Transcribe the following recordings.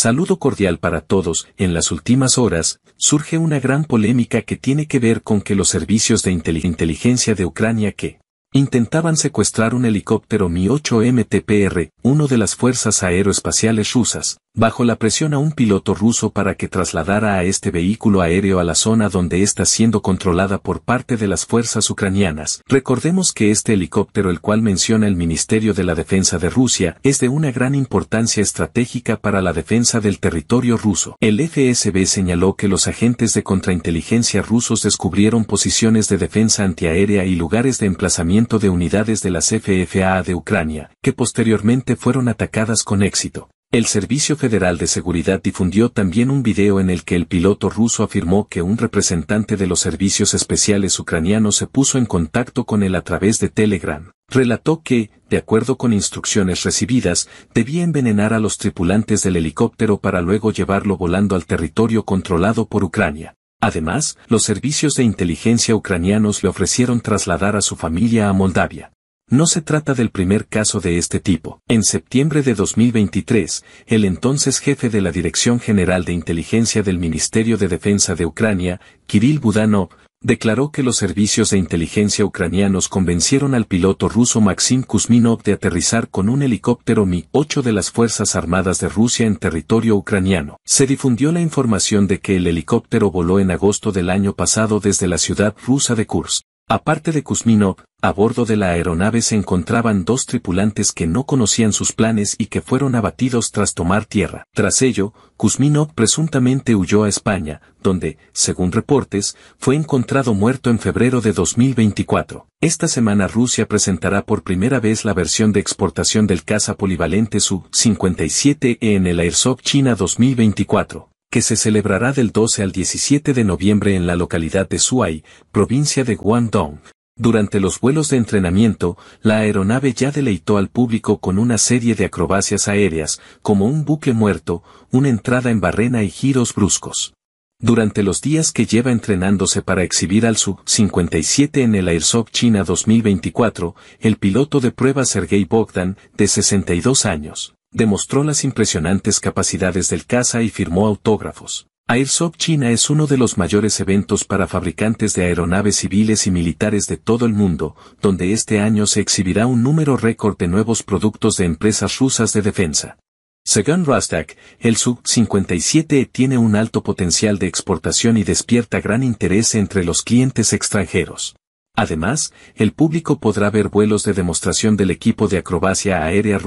Saludo cordial para todos. En las últimas horas, surge una gran polémica que tiene que ver con que los servicios de inteligencia de Ucrania que intentaban secuestrar un helicóptero Mi-8 MTPR, uno de las fuerzas aeroespaciales rusas, bajo la presión a un piloto ruso para que trasladara a este vehículo aéreo a la zona donde está siendo controlada por parte de las fuerzas ucranianas. Recordemos que este helicóptero el cual menciona el Ministerio de la Defensa de Rusia es de una gran importancia estratégica para la defensa del territorio ruso. El FSB señaló que los agentes de contrainteligencia rusos descubrieron posiciones de defensa antiaérea y lugares de emplazamiento de unidades de las FFA de Ucrania, que posteriormente fueron atacadas con éxito. El Servicio Federal de Seguridad difundió también un video en el que el piloto ruso afirmó que un representante de los servicios especiales ucranianos se puso en contacto con él a través de Telegram. Relató que, de acuerdo con instrucciones recibidas, debía envenenar a los tripulantes del helicóptero para luego llevarlo volando al territorio controlado por Ucrania. Además, los servicios de inteligencia ucranianos le ofrecieron trasladar a su familia a Moldavia. No se trata del primer caso de este tipo. En septiembre de 2023, el entonces jefe de la Dirección General de Inteligencia del Ministerio de Defensa de Ucrania, Kirill Budanov, declaró que los servicios de inteligencia ucranianos convencieron al piloto ruso Maxim Kuzminov de aterrizar con un helicóptero Mi-8 de las Fuerzas Armadas de Rusia en territorio ucraniano. Se difundió la información de que el helicóptero voló en agosto del año pasado desde la ciudad rusa de Kursk. Aparte de Kuzminov, a bordo de la aeronave se encontraban dos tripulantes que no conocían sus planes y que fueron abatidos tras tomar tierra. Tras ello, Kuzminov presuntamente huyó a España, donde, según reportes, fue encontrado muerto en febrero de 2024. Esta semana Rusia presentará por primera vez la versión de exportación del caza polivalente Su-57 en el Airsoft China 2024 que se celebrará del 12 al 17 de noviembre en la localidad de Suai, provincia de Guangdong. Durante los vuelos de entrenamiento, la aeronave ya deleitó al público con una serie de acrobacias aéreas, como un buque muerto, una entrada en barrena y giros bruscos. Durante los días que lleva entrenándose para exhibir al Su-57 en el Airsoft China 2024, el piloto de prueba Sergei Bogdan, de 62 años, demostró las impresionantes capacidades del caza y firmó autógrafos. Airsoft China es uno de los mayores eventos para fabricantes de aeronaves civiles y militares de todo el mundo, donde este año se exhibirá un número récord de nuevos productos de empresas rusas de defensa. Según Rastak, el Su-57 tiene un alto potencial de exportación y despierta gran interés entre los clientes extranjeros. Además, el público podrá ver vuelos de demostración del equipo de acrobacia aérea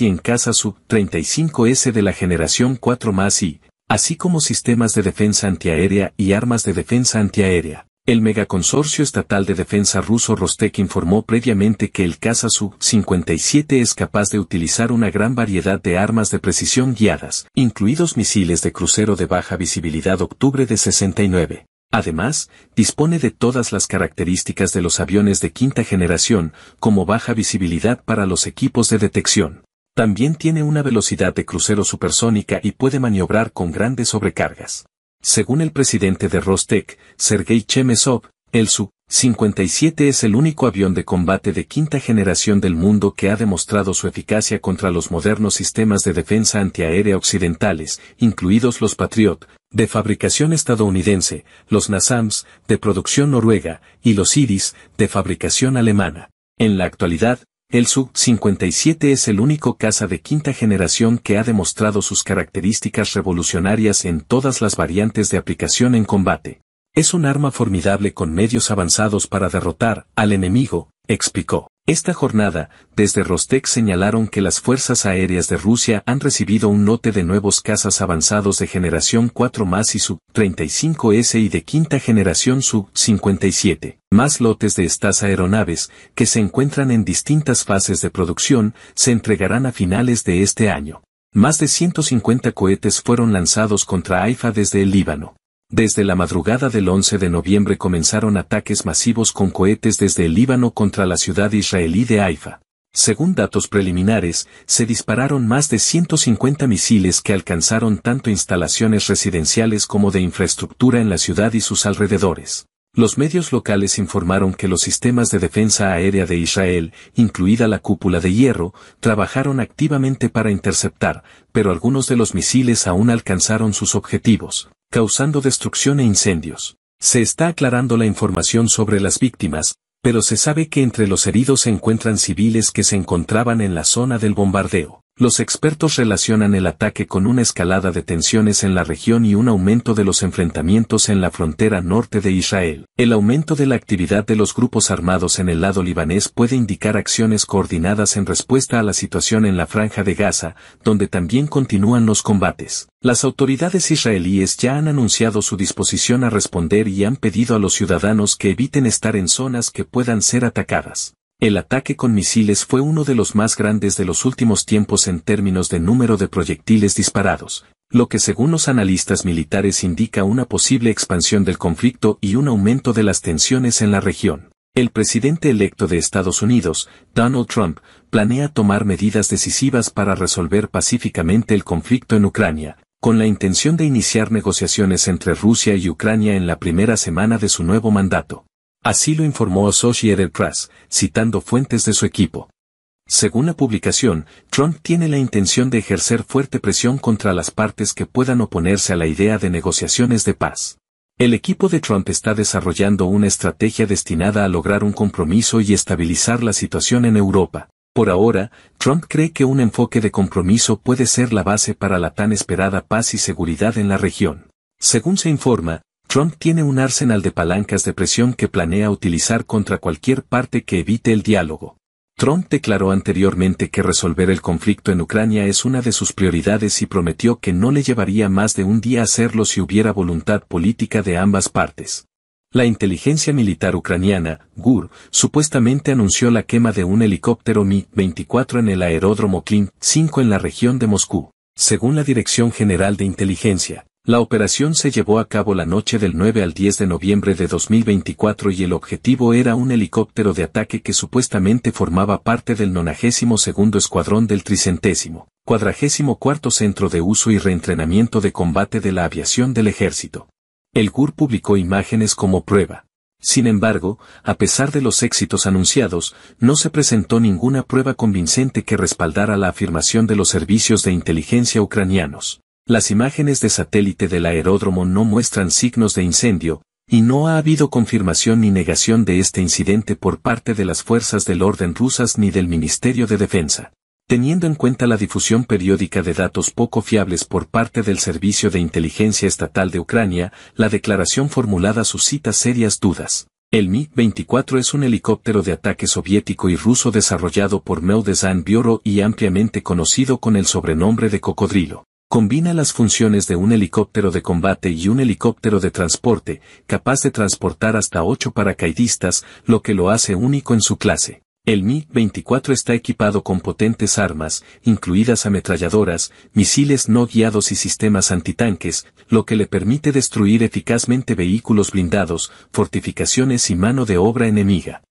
y en casa sub-35S de la generación 4 más y, así como sistemas de defensa antiaérea y armas de defensa antiaérea. El megaconsorcio estatal de defensa ruso Rostec informó previamente que el caza Su-57 es capaz de utilizar una gran variedad de armas de precisión guiadas, incluidos misiles de crucero de baja visibilidad octubre de 69. Además, dispone de todas las características de los aviones de quinta generación, como baja visibilidad para los equipos de detección. También tiene una velocidad de crucero supersónica y puede maniobrar con grandes sobrecargas. Según el presidente de Rostec, Sergei Chemesov, el Su-57 es el único avión de combate de quinta generación del mundo que ha demostrado su eficacia contra los modernos sistemas de defensa antiaérea occidentales, incluidos los Patriot, de fabricación estadounidense, los Nasams, de producción noruega, y los Iris, de fabricación alemana. En la actualidad, el Su-57 es el único caza de quinta generación que ha demostrado sus características revolucionarias en todas las variantes de aplicación en combate. Es un arma formidable con medios avanzados para derrotar al enemigo, explicó. Esta jornada, desde Rostec señalaron que las Fuerzas Aéreas de Rusia han recibido un lote de nuevos cazas avanzados de generación 4 más y sub-35S y de quinta generación su 57 más lotes de estas aeronaves, que se encuentran en distintas fases de producción, se entregarán a finales de este año. Más de 150 cohetes fueron lanzados contra AIFA desde el Líbano. Desde la madrugada del 11 de noviembre comenzaron ataques masivos con cohetes desde el Líbano contra la ciudad israelí de Haifa. Según datos preliminares, se dispararon más de 150 misiles que alcanzaron tanto instalaciones residenciales como de infraestructura en la ciudad y sus alrededores. Los medios locales informaron que los sistemas de defensa aérea de Israel, incluida la cúpula de hierro, trabajaron activamente para interceptar, pero algunos de los misiles aún alcanzaron sus objetivos causando destrucción e incendios. Se está aclarando la información sobre las víctimas, pero se sabe que entre los heridos se encuentran civiles que se encontraban en la zona del bombardeo. Los expertos relacionan el ataque con una escalada de tensiones en la región y un aumento de los enfrentamientos en la frontera norte de Israel. El aumento de la actividad de los grupos armados en el lado libanés puede indicar acciones coordinadas en respuesta a la situación en la franja de Gaza, donde también continúan los combates. Las autoridades israelíes ya han anunciado su disposición a responder y han pedido a los ciudadanos que eviten estar en zonas que puedan ser atacadas. El ataque con misiles fue uno de los más grandes de los últimos tiempos en términos de número de proyectiles disparados, lo que según los analistas militares indica una posible expansión del conflicto y un aumento de las tensiones en la región. El presidente electo de Estados Unidos, Donald Trump, planea tomar medidas decisivas para resolver pacíficamente el conflicto en Ucrania, con la intención de iniciar negociaciones entre Rusia y Ucrania en la primera semana de su nuevo mandato. Así lo informó Associated Press, citando fuentes de su equipo. Según la publicación, Trump tiene la intención de ejercer fuerte presión contra las partes que puedan oponerse a la idea de negociaciones de paz. El equipo de Trump está desarrollando una estrategia destinada a lograr un compromiso y estabilizar la situación en Europa. Por ahora, Trump cree que un enfoque de compromiso puede ser la base para la tan esperada paz y seguridad en la región. Según se informa, Trump tiene un arsenal de palancas de presión que planea utilizar contra cualquier parte que evite el diálogo. Trump declaró anteriormente que resolver el conflicto en Ucrania es una de sus prioridades y prometió que no le llevaría más de un día hacerlo si hubiera voluntad política de ambas partes. La inteligencia militar ucraniana, GUR, supuestamente anunció la quema de un helicóptero Mi-24 en el aeródromo Klin-5 en la región de Moscú. Según la Dirección General de Inteligencia, la operación se llevó a cabo la noche del 9 al 10 de noviembre de 2024 y el objetivo era un helicóptero de ataque que supuestamente formaba parte del 92 Escuadrón del Tricentésimo, 44 Centro de Uso y Reentrenamiento de Combate de la Aviación del Ejército. El GUR publicó imágenes como prueba. Sin embargo, a pesar de los éxitos anunciados, no se presentó ninguna prueba convincente que respaldara la afirmación de los servicios de inteligencia ucranianos. Las imágenes de satélite del aeródromo no muestran signos de incendio, y no ha habido confirmación ni negación de este incidente por parte de las fuerzas del orden rusas ni del Ministerio de Defensa. Teniendo en cuenta la difusión periódica de datos poco fiables por parte del Servicio de Inteligencia Estatal de Ucrania, la declaración formulada suscita serias dudas. El Mi-24 es un helicóptero de ataque soviético y ruso desarrollado por Meudezan Bioro y ampliamente conocido con el sobrenombre de Cocodrilo. Combina las funciones de un helicóptero de combate y un helicóptero de transporte, capaz de transportar hasta ocho paracaidistas, lo que lo hace único en su clase. El mi 24 está equipado con potentes armas, incluidas ametralladoras, misiles no guiados y sistemas antitanques, lo que le permite destruir eficazmente vehículos blindados, fortificaciones y mano de obra enemiga.